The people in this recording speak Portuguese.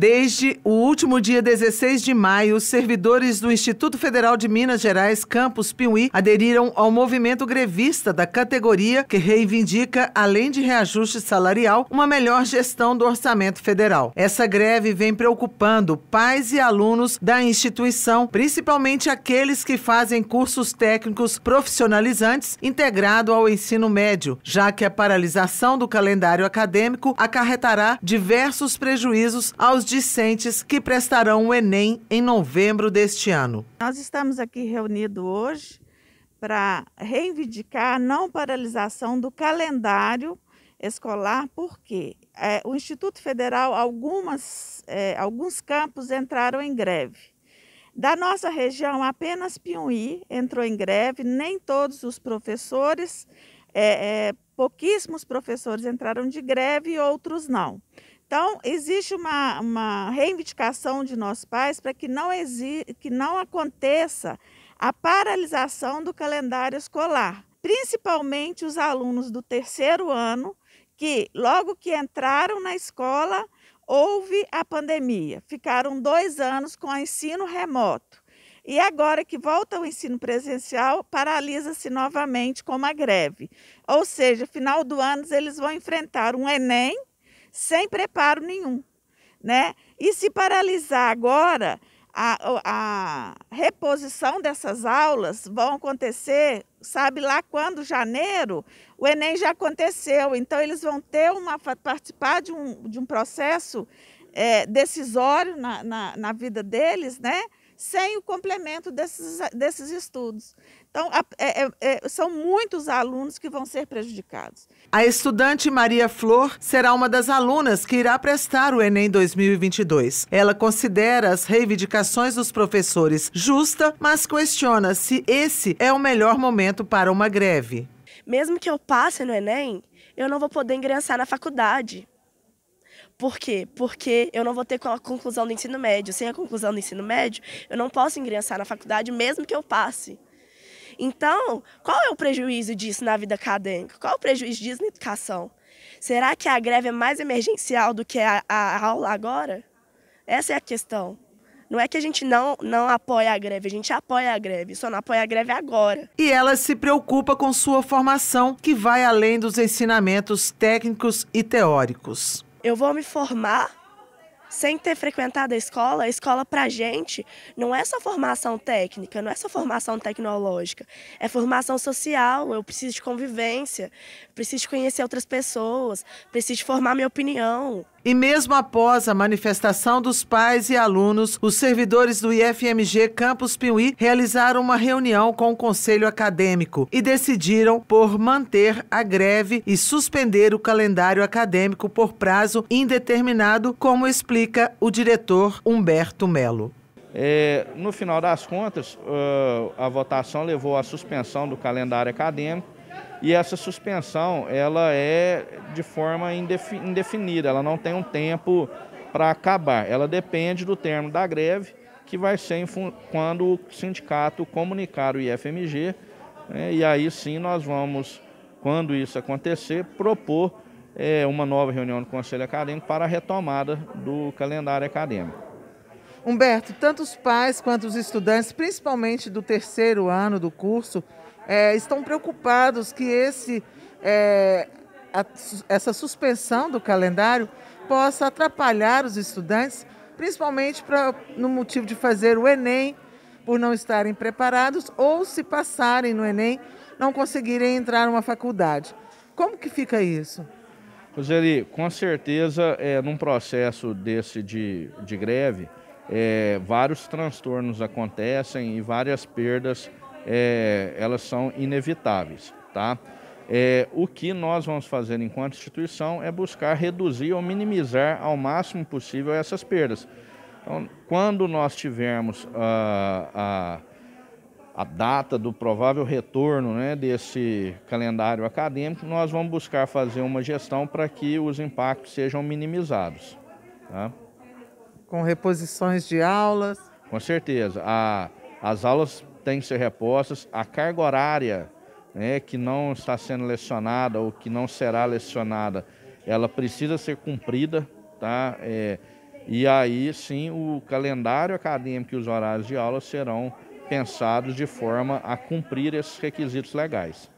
Desde o último dia 16 de maio, os servidores do Instituto Federal de Minas Gerais, Campus Piuí, aderiram ao movimento grevista da categoria que reivindica, além de reajuste salarial, uma melhor gestão do orçamento federal. Essa greve vem preocupando pais e alunos da instituição, principalmente aqueles que fazem cursos técnicos profissionalizantes integrado ao ensino médio, já que a paralisação do calendário acadêmico acarretará diversos prejuízos aos discentes que prestarão o Enem em novembro deste ano. Nós estamos aqui reunidos hoje para reivindicar a não paralisação do calendário escolar, porque é, o Instituto Federal, algumas, é, alguns campos entraram em greve. Da nossa região, apenas Piumí entrou em greve, nem todos os professores, é, é, pouquíssimos professores entraram de greve e outros não. Então, existe uma, uma reivindicação de nossos pais para que não, que não aconteça a paralisação do calendário escolar, principalmente os alunos do terceiro ano, que logo que entraram na escola, houve a pandemia, ficaram dois anos com ensino remoto. E agora que volta o ensino presencial, paralisa-se novamente com uma greve. Ou seja, final do ano eles vão enfrentar um Enem sem preparo nenhum, né? E se paralisar agora, a, a reposição dessas aulas vão acontecer, sabe lá quando, janeiro, o Enem já aconteceu, então eles vão ter uma, participar de um, de um processo é, decisório na, na, na vida deles, né? sem o complemento desses, desses estudos. Então, é, é, é, são muitos alunos que vão ser prejudicados. A estudante Maria Flor será uma das alunas que irá prestar o Enem 2022. Ela considera as reivindicações dos professores justa, mas questiona se esse é o melhor momento para uma greve. Mesmo que eu passe no Enem, eu não vou poder ingressar na faculdade. Por quê? Porque eu não vou ter a conclusão do ensino médio. Sem a conclusão do ensino médio, eu não posso ingressar na faculdade mesmo que eu passe. Então, qual é o prejuízo disso na vida acadêmica? Qual é o prejuízo disso na educação? Será que a greve é mais emergencial do que a, a aula agora? Essa é a questão. Não é que a gente não, não apoia a greve, a gente apoia a greve, só não apoia a greve agora. E ela se preocupa com sua formação, que vai além dos ensinamentos técnicos e teóricos. Eu vou me formar sem ter frequentado a escola, a escola para gente não é só formação técnica, não é só formação tecnológica, é formação social. Eu preciso de convivência, preciso de conhecer outras pessoas, preciso de formar minha opinião. E mesmo após a manifestação dos pais e alunos, os servidores do IFMG Campus Piuí realizaram uma reunião com o conselho acadêmico e decidiram por manter a greve e suspender o calendário acadêmico por prazo indeterminado, como explica o diretor Humberto Melo. É, no final das contas, a votação levou à suspensão do calendário acadêmico e essa suspensão, ela é de forma indefinida, ela não tem um tempo para acabar. Ela depende do termo da greve, que vai ser quando o sindicato comunicar o IFMG. Né? E aí sim nós vamos, quando isso acontecer, propor é, uma nova reunião do Conselho Acadêmico para a retomada do calendário acadêmico. Humberto, tanto os pais quanto os estudantes, principalmente do terceiro ano do curso, é, estão preocupados que esse, é, a, essa suspensão do calendário possa atrapalhar os estudantes, principalmente pra, no motivo de fazer o Enem, por não estarem preparados ou se passarem no Enem, não conseguirem entrar numa faculdade. Como que fica isso? Roseli, com certeza, é, num processo desse de, de greve, é, vários transtornos acontecem e várias perdas é, elas são inevitáveis, tá? É, o que nós vamos fazer enquanto instituição é buscar reduzir ou minimizar ao máximo possível essas perdas. Então, quando nós tivermos a, ah, a, a data do provável retorno né, desse calendário acadêmico, nós vamos buscar fazer uma gestão para que os impactos sejam minimizados. Tá? Com reposições de aulas? Com certeza. A, as aulas têm que ser repostas. A carga horária né, que não está sendo lecionada ou que não será lecionada, ela precisa ser cumprida, tá? É, e aí sim o calendário acadêmico e os horários de aula serão pensados de forma a cumprir esses requisitos legais.